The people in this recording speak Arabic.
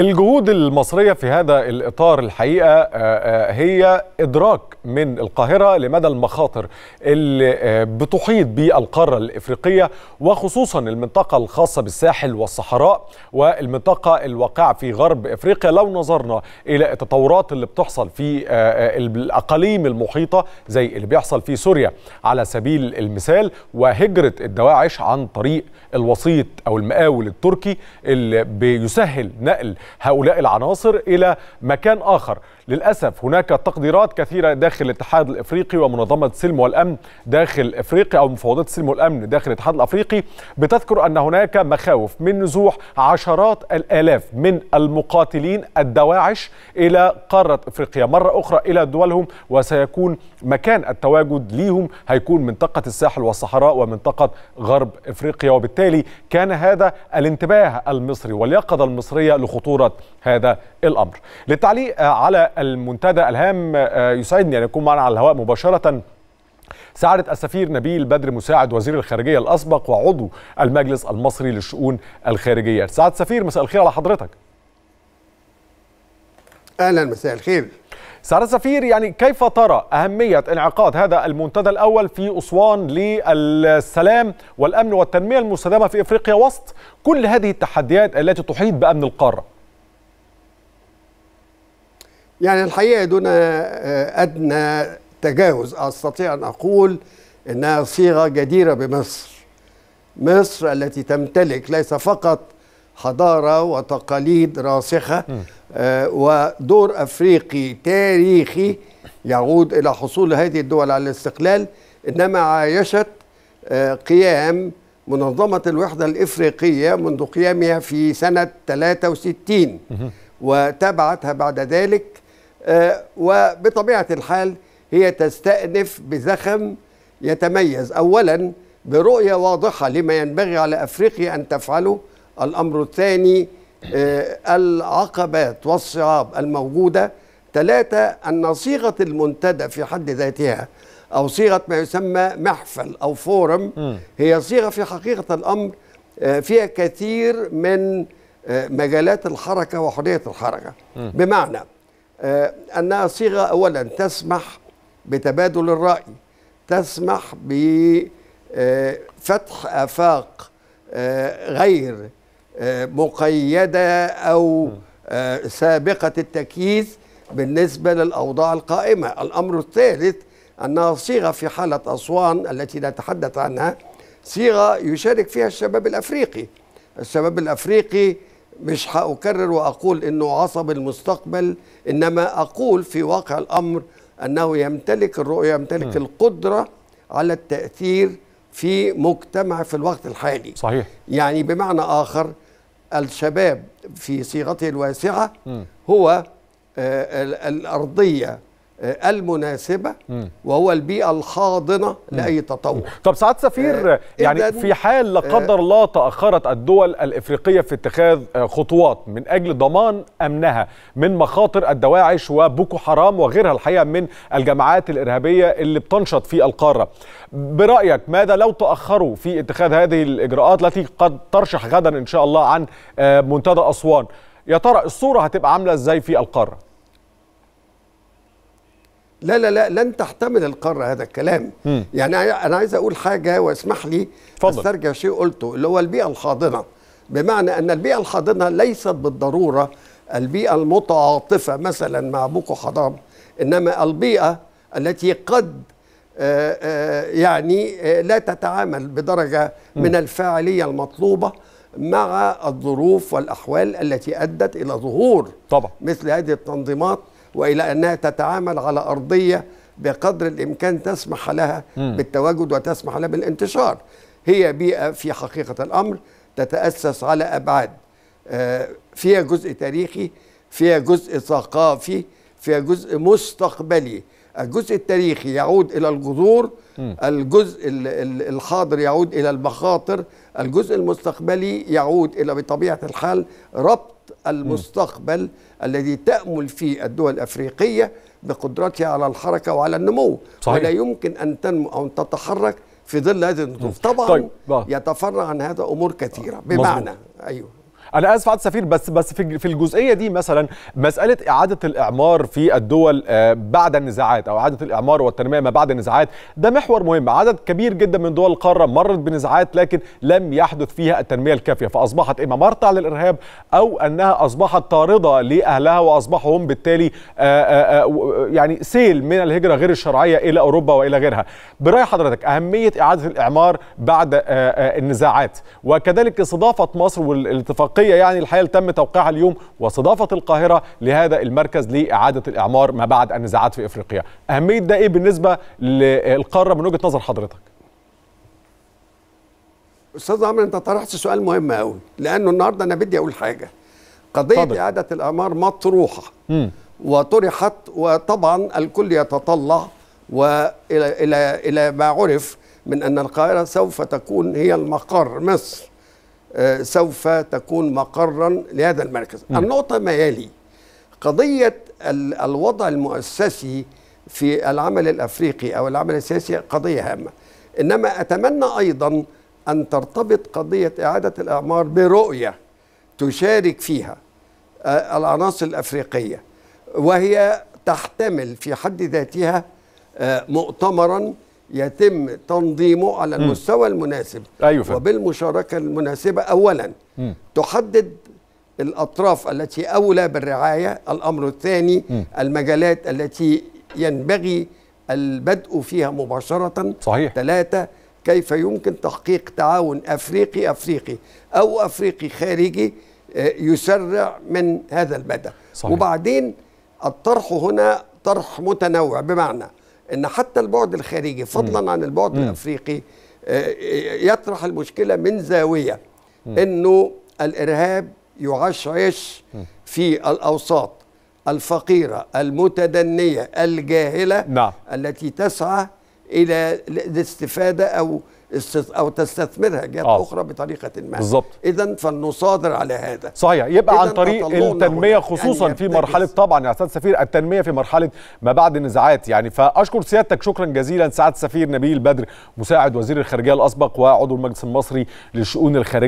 الجهود المصرية في هذا الإطار الحقيقة آه، آه، هي إدراك من القاهرة لمدى المخاطر اللي آه، بتحيط بالقارة الإفريقية وخصوصا المنطقة الخاصة بالساحل والصحراء والمنطقة الواقعة في غرب إفريقيا لو نظرنا إلى التطورات اللي بتحصل في الأقاليم المحيطة زي اللي بيحصل في سوريا على سبيل المثال وهجرة الدواعش عن طريق الوسيط أو المقاول التركي اللي بيسهل نقل هؤلاء العناصر إلى مكان آخر للأسف هناك تقديرات كثيرة داخل الاتحاد الإفريقي ومنظمة سلم والأمن داخل إفريقيا أو مفوضات سلم والأمن داخل الاتحاد الأفريقي بتذكر أن هناك مخاوف من نزوح عشرات الآلاف من المقاتلين الدواعش إلى قارة إفريقيا مرة أخرى إلى دولهم وسيكون مكان التواجد ليهم هيكون منطقة الساحل والصحراء ومنطقة غرب إفريقيا وبالتالي كان هذا الانتباه المصري واليقظة المصرية لخطورة هذا الأمر للتعليق على المنتدى الهام آه، يسعدني ان يكون معنا على الهواء مباشره سعادة السفير نبيل بدر مساعد وزير الخارجية الأسبق وعضو المجلس المصري للشؤون الخارجية سعادة السفير مساء الخير على حضرتك أهلا مساء الخير سعادة السفير يعني كيف ترى أهمية انعقاد هذا المنتدى الأول في أسوان للسلام والأمن والتنمية المستدامة في إفريقيا وسط كل هذه التحديات التي تحيط بأمن القارة يعني الحقيقة دون آه، آه، أدنى تجاوز أستطيع أن أقول أنها صيغة جديرة بمصر مصر التي تمتلك ليس فقط حضارة وتقاليد راسخة آه، ودور أفريقي تاريخي يعود إلى حصول هذه الدول على الاستقلال إنما عايشت قيام منظمة الوحدة الإفريقية منذ قيامها في سنة 63 وتابعتها بعد ذلك آه، وبطبيعة الحال هي تستأنف بزخم يتميز أولا برؤية واضحة لما ينبغي على أفريقيا أن تفعله الأمر الثاني آه، العقبات والصعاب الموجودة ثلاثة أن صيغة المنتدى في حد ذاتها أو صيغة ما يسمى محفل أو فورم هي صيغة في حقيقة الأمر آه، فيها كثير من مجالات الحركة وحرية الحركة بمعنى آه، أنها صيغة أولا تسمح بتبادل الرأي تسمح بفتح آه، آفاق آه، غير مقيدة أو سابقة التكييف بالنسبة للأوضاع القائمة الأمر الثالث أنها صيغة في حالة أسوان التي نتحدث عنها صيغة يشارك فيها الشباب الأفريقي الشباب الأفريقي مش هأكرر وأقول أنه عصب المستقبل إنما أقول في واقع الأمر أنه يمتلك الرؤية يمتلك م. القدرة على التأثير في مجتمع في الوقت الحالي صحيح يعني بمعنى آخر الشباب في صيغته الواسعة م. هو آه، الأرضية آه، المناسبه وهو البيئه الحاضنه لاي تطور طب سعاد سفير آه، يعني في حال لا آه، قدر الله تاخرت الدول الافريقيه في اتخاذ خطوات من اجل ضمان امنها من مخاطر الدواعش وبوكو حرام وغيرها الحقيقه من الجماعات الارهابيه اللي بتنشط في القاره برايك ماذا لو تاخروا في اتخاذ هذه الاجراءات التي قد ترشح غدا ان شاء الله عن منتدى اسوان يا ترى الصوره هتبقى عامله ازاي في القاره لا لا لا لن تحتمل القارة هذا الكلام م. يعني أنا عايز أقول حاجة واسمح لي فضل. أسترجع شيء قلته اللي هو البيئة الحاضنة بمعنى أن البيئة الحاضنة ليست بالضرورة البيئة المتعاطفة مثلا مع بوكو حرام إنما البيئة التي قد آه، آه، يعني آه، لا تتعامل بدرجة من الفاعلية المطلوبة مع الظروف والأحوال التي أدت إلى ظهور طبعا. مثل هذه التنظيمات والى انها تتعامل على ارضيه بقدر الامكان تسمح لها بالتواجد وتسمح لها بالانتشار هي بيئه في حقيقه الامر تتاسس على ابعاد آه، فيها جزء تاريخي فيها جزء ثقافي فيها جزء مستقبلي الجزء التاريخي يعود الى الجذور الجزء الحاضر يعود الى المخاطر الجزء المستقبلي يعود الى بطبيعه الحال ربط المستقبل م. الذي تأمل فيه الدول الأفريقية بقدرتها على الحركة وعلى النمو صحيح. ولا يمكن أن تنمو أو أن تتحرك في ظل هذه الظروف طبعا طيب. يتفرع عن هذا أمور كثيرة بمعنى مزبوط. أيوه انا اسف عاد سفير بس بس في الجزئيه دي مثلا مساله اعاده الاعمار في الدول آه، بعد النزاعات او اعاده الاعمار والتنميه ما بعد النزاعات ده محور مهم عدد كبير جدا من دول القاره مرت بنزاعات لكن لم يحدث فيها التنميه الكافيه فاصبحت اما مرتع للارهاب او انها اصبحت طارده لاهلها واصبحوا هم بالتالي آه، آه، يعني سيل من الهجره غير الشرعيه الى اوروبا والى غيرها براي حضرتك اهميه اعاده الاعمار بعد النزاعات وكذلك استضافه مصر والاتفاقيه الدولية يعني الحقيقة اللي تم توقيعها اليوم واستضافة القاهرة لهذا المركز لإعادة الإعمار ما بعد النزاعات في إفريقيا أهمية ده إيه بالنسبة للقارة من وجهة نظر حضرتك؟ أستاذ عمرو أنت طرحت سؤال مهم قوي لأنه النهاردة أنا بدي أقول حاجة قضية طبعا. إعادة الإعمار مطروحة م. وطرحت وطبعا الكل يتطلع والى الى الى ما عرف من ان القاهره سوف تكون هي المقر مصر آه، سوف تكون مقرا لهذا المركز النقطة ما يلي قضية الوضع المؤسسي في العمل الأفريقي أو العمل السياسي قضية هامة إنما أتمنى أيضا أن ترتبط قضية إعادة الإعمار برؤية تشارك فيها آه، العناصر الأفريقية وهي تحتمل في حد ذاتها آه، مؤتمرا يتم تنظيمه على المستوى م. المناسب أيوة وبالمشاركة المناسبة أولا م. تحدد الأطراف التي أولى بالرعاية الأمر الثاني م. المجالات التي ينبغي البدء فيها مباشرة صحيح ثلاثة كيف يمكن تحقيق تعاون أفريقي أفريقي أو أفريقي خارجي آه، يسرع من هذا البدء صحيح. وبعدين الطرح هنا طرح متنوع بمعنى ان حتى البعد الخارجي فضلا عن البعد م. الافريقي آه، آه، يطرح المشكله من زاويه م. انه الارهاب يعشعش في الاوساط الفقيره المتدنيه الجاهله نعم. التي تسعى الى الاستفاده او او تستثمرها جهات آه. اخرى بطريقه ما بالظبط اذا فلنصادر على هذا صحيح يبقى عن طريق التنميه يعني خصوصا في مرحله طبعا يا استاذ سفير التنميه في مرحله ما بعد النزاعات يعني فاشكر سيادتك شكرا جزيلا سعاده السفير نبيل بدر مساعد وزير الخارجيه الاسبق وعضو المجلس المصري للشؤون الخارجيه